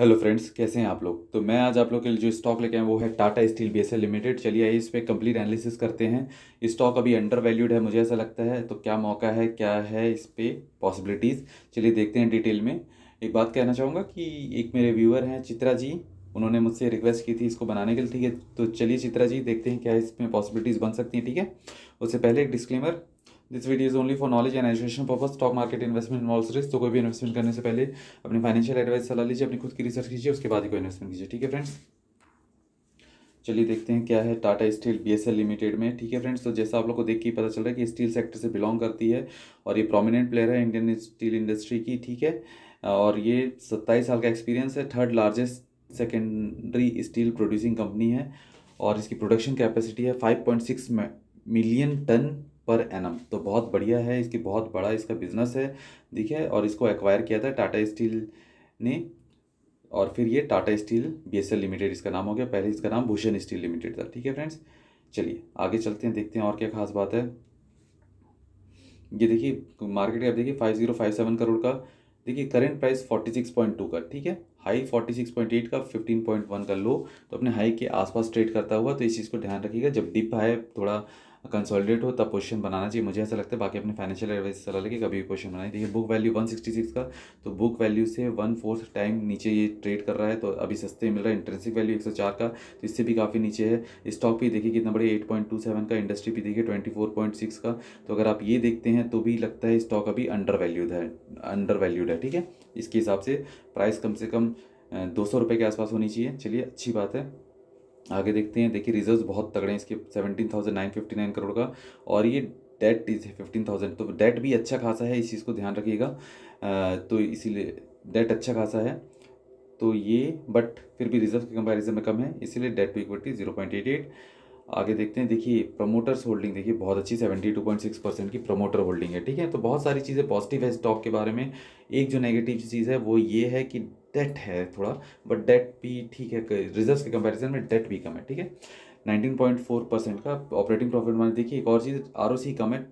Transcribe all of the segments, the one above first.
hello friends कैसे हैं आप लोग तो मैं आज आप लोग के लिए जो स्टॉक लेके आए वो है टाटा स्टील बी लिमिटेड चलिए आइए इस पर कंप्लीट एनालिसिस करते हैं स्टॉक अभी अंडर वैल्यूड है मुझे ऐसा लगता है तो क्या मौका है क्या है इस पर पॉसिबिलिटीज़ चलिए देखते हैं डिटेल में एक बात कहना चाहूँगा कि एक मेरे व्यूअर हैं चित्रा जी उन्होंने मुझसे रिक्वेस्ट की थी इसको बनाने के लिए ठीक है तो चलिए चित्रा जी देखते हैं क्या इसमें पॉसिबिलिटीज़ बन सकती हैं ठीक है उससे पहले एक disclaimer this video is only for knowledge and education purpose stock market investment involve risk तो कोई भी इन्वेस्टमेंट करने से पहले अपनी फाइनेंशियल एडवाइस सलाह लीजिए अपनी खुद की रिसर्च कीजिए उसके बाद ही कोई इन्वेस्टमेंट कीजिए ठीक है फ्रेंड्स चलिए देखते हैं क्या है टाटा स्टील बीएसएल लिमिटेड में ठीक है फ्रेंड्स तो जैसा आप लोग को देख के पता चल रहा है कि स्टील सेक्टर से बिलोंग करती है और ये प्रोमिनेंट प्लेयर है इंडियन स्टील इंडस्ट्री की ठीक है और ये सत्ताईस साल का एक्सपीरियंस है third largest secondary steel producing company है और इसकी प्रोडक्शन कैपेसिटी है six million ton per annum तो बहुत बढ़िया है इसकी बहुत बड़ा इसका बिजनेस है देखिए और इसको एक्वायर किया था टाटा स्टील ने और फिर ये टाटा स्टील बी लिमिटेड इसका नाम हो गया पहले इसका नाम भूषण स्टील लिमिटेड था ठीक है फ्रेंड्स चलिए आगे चलते हैं देखते हैं और क्या खास बात है ये देखिए मार्केट का देखिए five zero five seven crore का देखिए current price forty six point two का ठीक है high forty six point eight का फिफ्टीन पॉइंट वन का लो तो अपने हाई के आसपास ट्रेड करता हुआ तो इस चीज़ को ध्यान रखिएगा जब डिप है थोड़ा कंसोलिडेट हो तब पोजीशन बनाना चाहिए मुझे ऐसा लगता है बाकी अपने फाइनेंशियल एडवाइस सलाह लगे कभी भी पोजीशन बनाई देखिए book value one sixty six का तो बुक वैल्यू से वन फोर्थ टाइम नीचे ये ट्रेड कर रहा है तो अभी सस्ते मिल रहा है इंटरेंसिक वैल्यू एक सौ चार का तो इससे भी काफ़ी नीचे है स्टॉक भी देखिए कितना बड़े सेवन का इंडस्ट्री भी देखिए ट्वेंटी फोर पॉइंट सिक्स का तो अगर आप ये देखते हैं तो भी लगता है स्टॉक अभी अंडर वैल्यूड है अंडर वैल्यूड है ठीक है इसके हिसाब से प्राइस कम से कम दो सौ रुपये के आसपास होनी चाहिए चलिए अच्छी बात है आगे देखते हैं देखिए रिजर्व बहुत तगड़े हैं इसके seventeen thousand nine fifty nine crore का और ये डेट इज फिफ्टीन थाउजेंड तो डेट भी अच्छा खासा है इस चीज़ को ध्यान रखिएगा तो इसीलिए डेट अच्छा खासा है तो ये बट फिर भी रिजर्व के कंपैरिजन में कम है इसीलिए debt to equity zero point eight eight आगे देखते हैं देखिए प्रमोटर्स होल्डिंग देखिए बहुत अच्छी 72.6 परसेंट की प्रमोटर होल्डिंग है ठीक है तो बहुत सारी चीज़ें पॉजिटिव है स्टॉक के बारे में एक जो नेगेटिव चीज़ है वो ये है कि डेट है थोड़ा बट डेट भी ठीक है रिजर्व के कंपेरिजन में डेट भी कम है ठीक है नाइनटीन परसेंट का ऑपरेटिंग प्रॉफिट मार्जिन देखिए एक और चीज़ आर कम है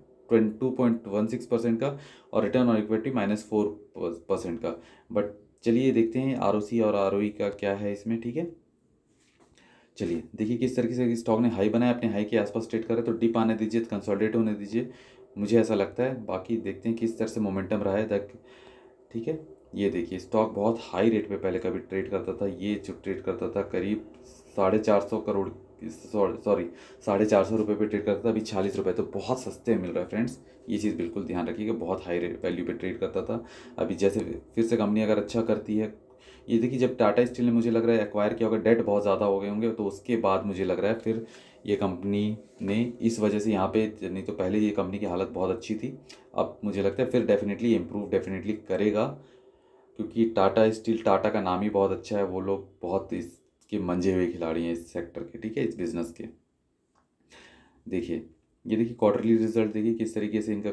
two point one six percent का और return on equity minus four percent का बट चलिए देखते हैं आर और आर e का क्या है इसमें ठीक है चलिए देखिए किस तरीके से स्टॉक ने हाई बनाया अपने हाई के आसपास ट्रेड करा तो डिप आने दीजिए कंसोलिडेट होने दीजिए मुझे ऐसा लगता है बाकी देखते हैं किस तरह से मोमेंटम रहा है तक ठीक है ये देखिए स्टॉक बहुत हाई रेट पे पहले कभी ट्रेड करता था ये जो ट्रेड करता था करीब साढ़े चार सौ करोड़ सॉरी साढ़े चार सौ रुपये पर ट्रेड करता था अभी छियालीस रुपये तो बहुत सस्ते मिल रहा है फ्रेंड्स ये चीज़ बिल्कुल ध्यान रखिएगा बहुत हाई वैल्यू पर ट्रेड करता था अभी जैसे फिर से कंपनी अगर अच्छा करती है ये देखिए जब टाटा स्टील ने मुझे लग रहा है एक्वायर किया होगा डेट बहुत ज़्यादा हो गए होंगे तो उसके बाद मुझे लग रहा है फिर ये कंपनी ने इस वजह से यहाँ पे नहीं तो पहले ये कंपनी की हालत बहुत अच्छी थी अब मुझे लगता है फिर डेफिनेटली इम्प्रूव डेफिनेटली करेगा क्योंकि टाटा स्टील टाटा का नाम ही बहुत अच्छा है वो लोग बहुत इसके मंझे हुए खिलाड़ी हैं इस सेक्टर के ठीक है इस बिज़नेस के देखिए ये देखिए क्वार्टरली रिजल्ट देखिए किस तरीके से इनका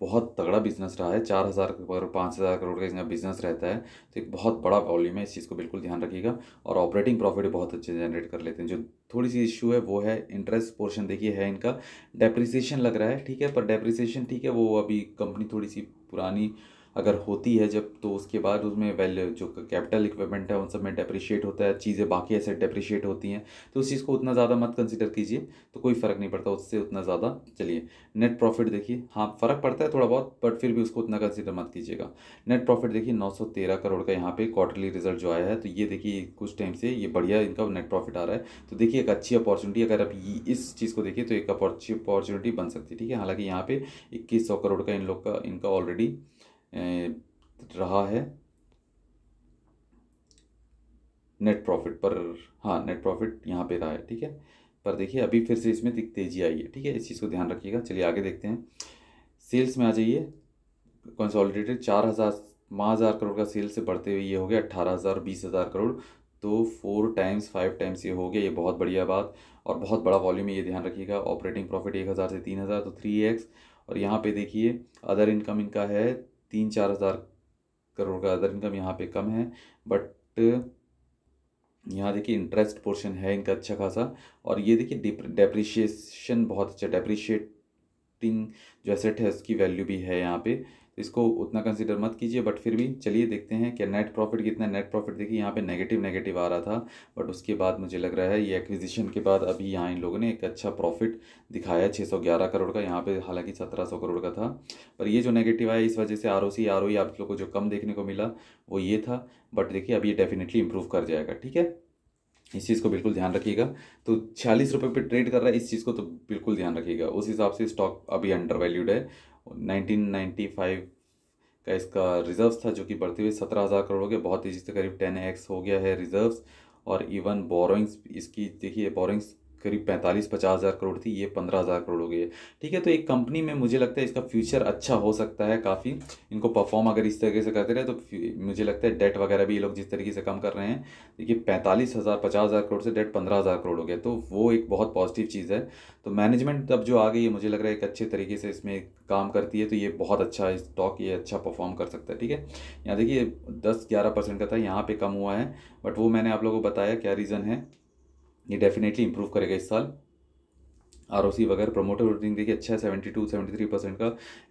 बहुत तगड़ा बिजनेस रहा है चार हज़ार करोड़ पाँच हज़ार करोड़ का इसका बिजनेस रहता है तो एक बहुत बड़ा प्रॉब्लम है इस चीज़ को बिल्कुल ध्यान रखिएगा और ऑपरेटिंग प्रॉफिट बहुत अच्छे जनरेट कर लेते हैं जो थोड़ी सी इशू है वो है इंटरेस्ट पोर्शन देखिए है इनका डेप्रिसिएशन लग रहा है ठीक है पर डेप्रिसिएशन ठीक है वो अभी कंपनी थोड़ी सी पुरानी अगर होती है जब तो उसके बाद उसमें वैल्यू जो कैपिटल इक्विपमेंट है उन सब में डेप्रिशिएट होता है चीज़ें बाकी ऐसे डेप्रिशिएट होती हैं तो उस चीज़ को उतना ज़्यादा मत कंसिडर कीजिए तो कोई फ़र्क नहीं पड़ता उससे उतना ज़्यादा चलिए नेट प्रॉफिट देखिए हाँ फ़र्क पड़ता है थोड़ा बहुत बट फिर भी उसको उतना कंसिडर मत कीजिएगा नेट प्रॉफिट देखिए नौ करोड़ का यहाँ पर क्वार्टरली रिजल्ट जो आया है तो ये देखिए कुछ टाइम से ये बढ़िया इनका नेट प्रॉफिट आ रहा है तो देखिए एक अच्छी अपॉर्चुनिटी अगर आप इस चीज़ को देखिए तो एक अपॉर्चुनिटी बन सकती है ठीक है हालांकि यहाँ पे इक्कीस सौ करोड़ का इन लोग का इनका ऑलरेडी रहा है नेट प्रॉफिट पर हाँ नेट प्रॉफिट यहाँ पे रहा है ठीक है पर देखिए अभी फिर से इसमें तेजी आई है ठीक है इस चीज़ को ध्यान रखिएगा चलिए आगे देखते हैं सेल्स में आ जाइए कंसोलिडेटेड चार हज़ार पाँच हज़ार करोड़ का सेल्स से बढ़ते हुए ये हो गया अट्ठारह हज़ार बीस हज़ार करोड़ तो फोर टाइम्स फाइव टाइम्स ये हो गया ये बहुत बढ़िया बात और बहुत बड़ा वॉल्यूम है ये ध्यान रखिएगा ऑपरेटिंग प्रॉफिट एक हज़ार से तीन हज़ार तो थ्री एक्स और यहाँ पर देखिए अदर इनकम इनका है तीन चार हज़ार करोड़ का अदर इनकम यहाँ पे कम है बट यहाँ देखिए इंटरेस्ट पोर्शन है इनका अच्छा खासा और ये देखिए डिप्रिशिएशन बहुत अच्छा डेप्रिशिएट एक्टिंग जो एसेट है उसकी वैल्यू भी है यहाँ पे इसको उतना कंसिडर मत कीजिए बट फिर भी चलिए देखते हैं कि नेट प्रॉफिट कितना नेट प्रॉफिट देखिए यहाँ पे नेगेटिव नेगेटिव आ रहा था बट उसके बाद मुझे लग रहा है ये एक्विजिशन के बाद अभी यहाँ इन लोगों ने एक अच्छा प्रॉफिट दिखाया 611 करोड़ का यहाँ पे हालांकि 1700 करोड़ का था पर ये जो नेगेटिव आया इस वजह से आर ओ सी आप लोग को जो कम देखने को मिला वो ये था बट देखिए अभी ये डेफिनेटली इंप्रूव कर जाएगा ठीक है इस चीज़ को बिल्कुल ध्यान रखिएगा तो छियालीस रुपये पर ट्रेड कर रहा है इस चीज़ को तो बिल्कुल ध्यान रखिएगा उस हिसाब से स्टॉक अभी अंडर वैल्यूड है नाइनटीन का इसका रिज़र्व था जो कि बढ़ते हुए सत्रह हज़ार करोड़ हो गया बहुत तेज़ी से करीब टेन एक्स हो गया है रिजर्व और इवन बोरोइंग्स इसकी देखिए बोरोइंग्स करीब पैंतालीस पचास हज़ार करोड़ थी ये पंद्रह हज़ार करोड़ हो गई है ठीक है तो एक कंपनी में मुझे लगता है इसका फ्यूचर अच्छा हो सकता है काफ़ी इनको परफॉर्म अगर इस तरीके से करते रहे तो मुझे लगता है डेट वगैरह भी ये लोग जिस तरीके से कम कर रहे हैं देखिए पैंतालीस हज़ार पचास हज़ार करोड़ से डेट पंद्रह हज़ार करोड़ हो गया तो वो एक बहुत पॉजिटिव चीज़ है तो मैनेजमेंट अब जो आ गई है मुझे लग रहा है एक अच्छे तरीके से इसमें काम करती है तो ये बहुत अच्छा स्टॉक ये अच्छा परफॉर्म कर सकता है ठीक है यहाँ देखिए दस ग्यारह परसेंट का था यहाँ पर कम हुआ है बट वो मैंने आप लोगों को बताया क्या रीज़न है ये डेफिनेटली इंप्रूव करेगा इस साल आर ओ सी वगैरह प्रमोटर होल्डिंग देखिए अच्छा है seventy two seventy three percent का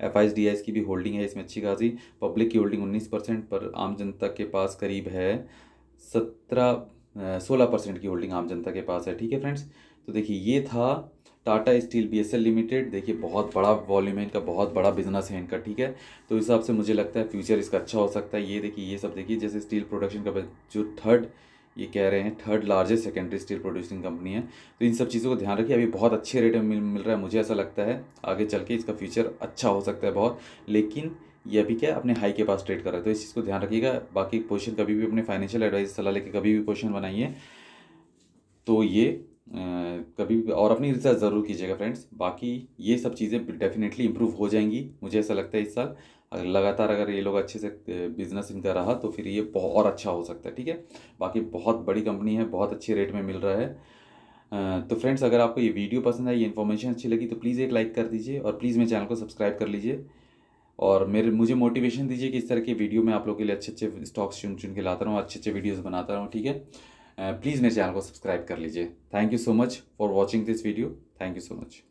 एफ आई एस डी की भी होल्डिंग है इसमें अच्छी खासी पब्लिक की होल्डिंग उन्नीस परसेंट पर आम जनता के पास करीब है सत्रह सोलह परसेंट की होल्डिंग आम जनता के पास है ठीक है फ्रेंड्स तो देखिए ये था Tata steel B S L limited देखिए बहुत बड़ा वॉल्यूम है इनका बहुत बड़ा बिजनेस है इनका ठीक है तो इस हिसाब से मुझे लगता है फ्यूचर इसका अच्छा हो सकता है ये देखिए ये सब देखिए जैसे स्टील प्रोडक्शन का जो थर्ड ये कह रहे हैं third largest secondary steel producing company है तो इन सब चीज़ों को ध्यान रखिए अभी बहुत अच्छे रेट में मिल मिल रहा है मुझे ऐसा लगता है आगे चल के इसका फ्यूचर अच्छा हो सकता है बहुत लेकिन ये अभी क्या अपने हाई के पास ट्रेड कर रहा है तो इस चीज़ को ध्यान रखिएगा बाकी क्वेश्चन कभी भी अपने फाइनेंशियल एडवाइस सलाह लेके कभी भी क्वेश्चन बनाइए तो ये आ, कभी भी और अपनी रिसर्च ज़रूर कीजिएगा फ्रेंड्स बाकी ये सब चीज़ें डेफिनेटली इंप्रूव हो जाएंगी मुझे ऐसा लगता है इस साल अगर लगातार अगर ये लोग अच्छे से बिज़नेस इनका रहा तो फिर ये और अच्छा हो सकता है ठीक है बाकी बहुत बड़ी कंपनी है बहुत अच्छे रेट में मिल रहा है तो फ्रेंड्स अगर आपको ये वीडियो पसंद आई ये इन्फॉर्मेशन अच्छी लगी तो प्लीज़ एक लाइक कर दीजिए और प्लीज़ मेरे चैनल को सब्सक्राइब कर लीजिए और मेरे मुझे मोटिवेशन दीजिए कि इस तरह के वीडियो मैं आप लोगों के लिए अच्छे अच्छे स्टॉक्स चुन चुन के लाता रहूँ अच्छे अच्छे वीडियोज़ बनाता रहूँ ठीक है प्लीज़ मेरे चैनल को सब्सक्राइब कर लीजिए thank you so much for watching this video thank you so much